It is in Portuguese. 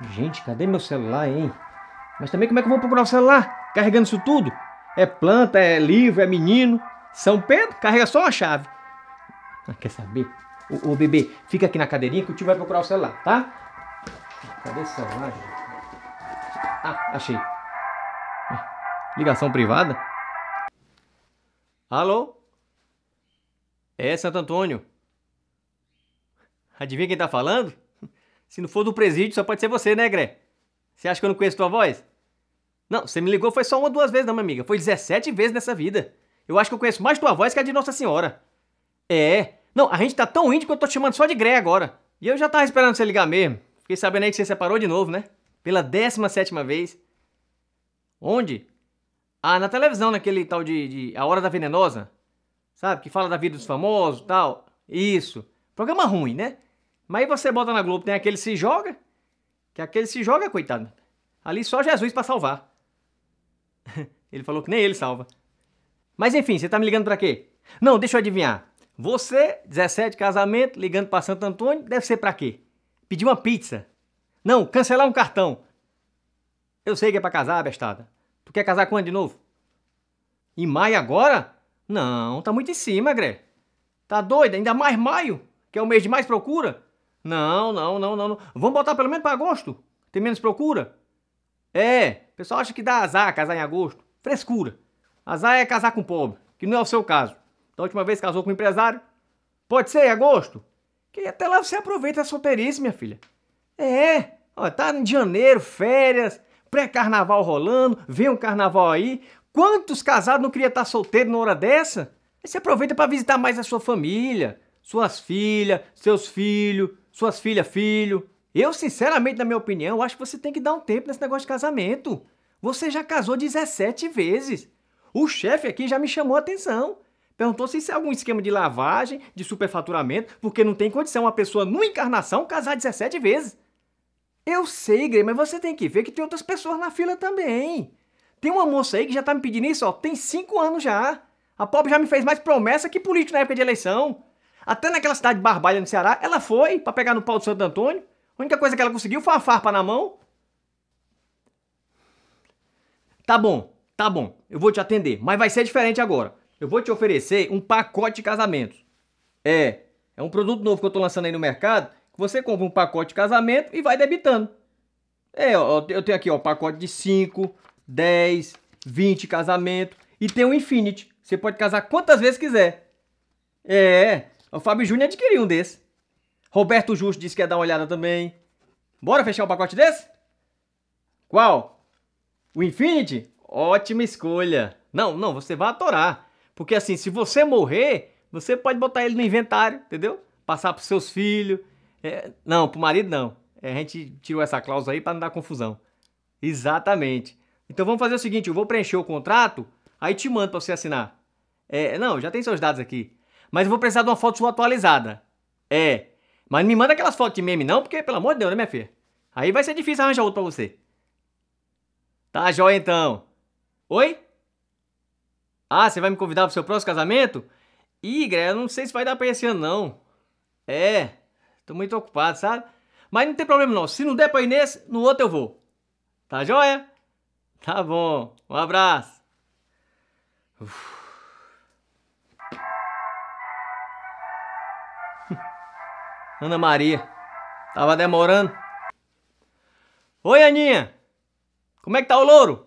Gente, cadê meu celular, hein? Mas também como é que eu vou procurar o celular? Carregando isso tudo? É planta, é livro, é menino. São Pedro, carrega só a chave. Ah, quer saber? Ô, ô, bebê, fica aqui na cadeirinha que o tio vai procurar o celular, tá? Cadê o celular? Ah, achei. Ah, ligação privada? Alô? É Santo Antônio. Adivinha quem tá falando? Se não for do presídio, só pode ser você, né, Gré? Você acha que eu não conheço tua voz? Não, você me ligou foi só uma ou duas vezes, não, minha amiga. Foi 17 vezes nessa vida. Eu acho que eu conheço mais tua voz que a de Nossa Senhora. É. Não, a gente tá tão índio que eu tô te chamando só de Gré agora. E eu já tava esperando você ligar mesmo. Fiquei sabendo aí que você separou de novo, né? Pela 17 vez. Onde? Ah, na televisão, naquele tal de, de, A Hora da Venenosa. Sabe? Que fala da vida dos famosos tal. Isso. Programa ruim, né? Mas aí você bota na Globo, tem aquele se joga, que aquele se joga, coitado. Ali só Jesus para salvar. ele falou que nem ele salva. Mas enfim, você tá me ligando para quê? Não, deixa eu adivinhar. Você, 17, casamento, ligando para Santo Antônio, deve ser para quê? Pedir uma pizza. Não, cancelar um cartão. Eu sei que é para casar, bestada. Tu quer casar quando de novo? Em maio agora? Não, tá muito em cima, Gré. Tá doida? Ainda mais maio, que é o mês de mais procura? Não, não, não, não, Vamos botar pelo menos para agosto. Tem menos procura? É, o pessoal acha que dá azar casar em agosto. Frescura. Azar é casar com pobre, que não é o seu caso. Da última vez casou com um empresário. Pode ser em agosto? Que até lá você aproveita a solteirice, minha filha. É, ó, tá em janeiro, férias, pré-carnaval rolando, vem um carnaval aí. Quantos casados não queria estar tá solteiro na hora dessa? Aí você aproveita para visitar mais a sua família, suas filhas, seus filhos suas filhas, filho. Eu, sinceramente, na minha opinião, acho que você tem que dar um tempo nesse negócio de casamento. Você já casou 17 vezes. O chefe aqui já me chamou a atenção. Perguntou se isso é algum esquema de lavagem, de superfaturamento, porque não tem condição uma pessoa numa encarnação casar 17 vezes. Eu sei, Grey, mas você tem que ver que tem outras pessoas na fila também. Tem uma moça aí que já tá me pedindo isso, ó, tem 5 anos já. A pobre já me fez mais promessa que político na época de eleição. Até naquela cidade de Barbalha, no Ceará, ela foi para pegar no pau do Santo Antônio. A única coisa que ela conseguiu foi uma farpa na mão. Tá bom, tá bom, eu vou te atender, mas vai ser diferente agora. Eu vou te oferecer um pacote de casamentos. É, é um produto novo que eu tô lançando aí no mercado, você compra um pacote de casamento e vai debitando. É, eu tenho aqui, ó, pacote de 5, 10, 20 casamentos e tem o um Infinity. Você pode casar quantas vezes quiser. É, o Fábio Júnior adquiriu um desse. Roberto Justo disse que ia dar uma olhada também. Bora fechar um pacote desse? Qual? O Infinity? Ótima escolha. Não, não, você vai atorar. Porque assim, se você morrer, você pode botar ele no inventário, entendeu? Passar pros seus filhos. É, não, pro marido não. É, a gente tirou essa cláusula aí para não dar confusão. Exatamente. Então vamos fazer o seguinte, eu vou preencher o contrato, aí te mando para você assinar. É, não, já tem seus dados aqui mas eu vou precisar de uma foto sua atualizada. É, mas não me manda aquelas fotos de meme não, porque pelo amor de Deus, né minha filha? Aí vai ser difícil arranjar outro pra você. Tá jóia então. Oi? Ah, você vai me convidar pro seu próximo casamento? Ih, Greg, eu não sei se vai dar pra esse ano não. É, tô muito ocupado, sabe? Mas não tem problema não, se não der pra ir nesse, no outro eu vou. Tá jóia? Tá bom, um abraço. Uf. Ana Maria. Tava demorando. Oi, Aninha. Como é que tá o louro?